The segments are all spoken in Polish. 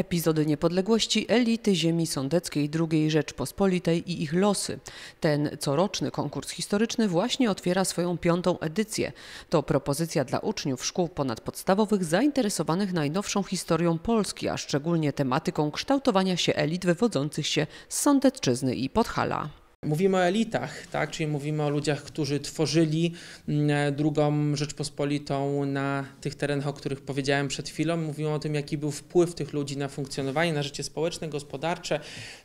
Epizody niepodległości elity ziemi sądeckiej II Rzeczpospolitej i ich losy. Ten coroczny konkurs historyczny właśnie otwiera swoją piątą edycję. To propozycja dla uczniów szkół ponadpodstawowych zainteresowanych najnowszą historią Polski, a szczególnie tematyką kształtowania się elit wywodzących się z Sądecczyzny i Podhala. Mówimy o elitach, tak? czyli mówimy o ludziach, którzy tworzyli mm, drugą Rzeczpospolitą na tych terenach, o których powiedziałem przed chwilą. Mówimy o tym, jaki był wpływ tych ludzi na funkcjonowanie, na życie społeczne, gospodarcze,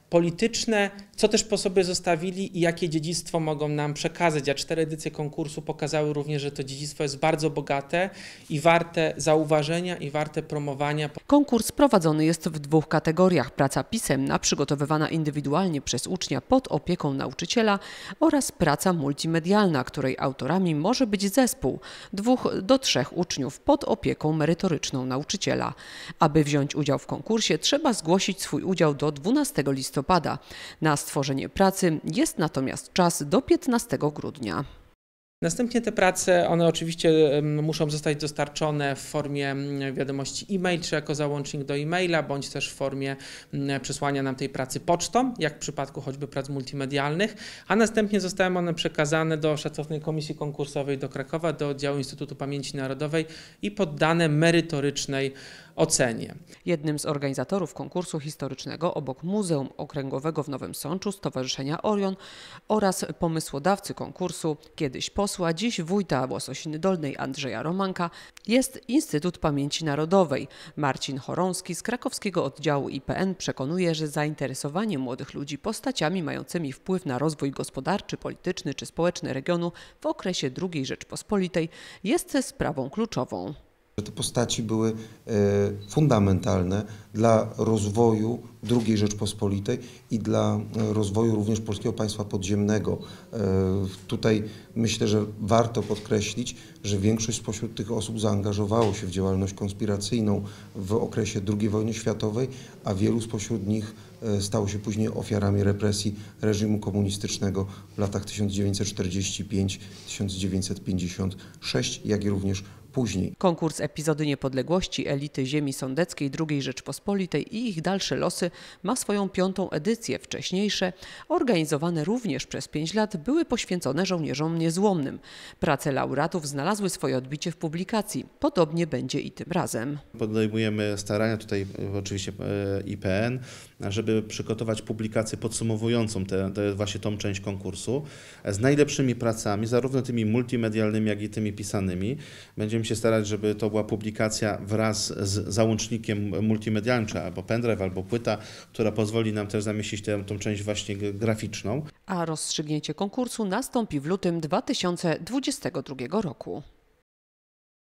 polityczne, co też po sobie zostawili i jakie dziedzictwo mogą nam przekazać. A cztery edycje konkursu pokazały również, że to dziedzictwo jest bardzo bogate i warte zauważenia i warte promowania. Konkurs prowadzony jest w dwóch kategoriach. Praca pisemna przygotowywana indywidualnie przez ucznia pod opieką nauczyciela oraz praca multimedialna, której autorami może być zespół dwóch do trzech uczniów pod opieką merytoryczną nauczyciela. Aby wziąć udział w konkursie trzeba zgłosić swój udział do 12 listopada listopada. Na stworzenie pracy jest natomiast czas do 15 grudnia. Następnie te prace, one oczywiście muszą zostać dostarczone w formie wiadomości e-mail, czy jako załącznik do e-maila, bądź też w formie przesłania nam tej pracy pocztą, jak w przypadku choćby prac multimedialnych, a następnie zostały one przekazane do szacownej komisji konkursowej do Krakowa, do działu Instytutu Pamięci Narodowej i poddane merytorycznej ocenie. Jednym z organizatorów konkursu historycznego obok Muzeum Okręgowego w Nowym Sączu Stowarzyszenia Orion oraz pomysłodawcy konkursu, kiedyś posła, dziś wójta Łososiny Dolnej Andrzeja Romanka, jest Instytut Pamięci Narodowej. Marcin Chorąski z krakowskiego oddziału IPN przekonuje, że zainteresowanie młodych ludzi postaciami mającymi wpływ na rozwój gospodarczy, polityczny czy społeczny regionu w okresie II Rzeczpospolitej jest sprawą kluczową że te postaci były e, fundamentalne dla rozwoju II Rzeczpospolitej i dla e, rozwoju również polskiego państwa podziemnego. E, tutaj myślę, że warto podkreślić, że większość spośród tych osób zaangażowało się w działalność konspiracyjną w okresie II wojny światowej, a wielu spośród nich stało się później ofiarami represji reżimu komunistycznego w latach 1945-1956, jak i również później. Konkurs epizody niepodległości elity ziemi sądeckiej II Rzeczpospolitej i ich dalsze losy ma swoją piątą edycję. Wcześniejsze, organizowane również przez pięć lat, były poświęcone żołnierzom niezłomnym. Prace laureatów znalazły swoje odbicie w publikacji. Podobnie będzie i tym razem. Podejmujemy starania tutaj e, oczywiście e, IPN, żeby przygotować publikację podsumowującą te, te właśnie tą część konkursu z najlepszymi pracami, zarówno tymi multimedialnymi, jak i tymi pisanymi. Będziemy będziemy się starać, żeby to była publikacja wraz z załącznikiem multimedialnym, czy albo pendrive, albo płyta, która pozwoli nam też zamieścić tę, tą część właśnie graficzną. A rozstrzygnięcie konkursu nastąpi w lutym 2022 roku.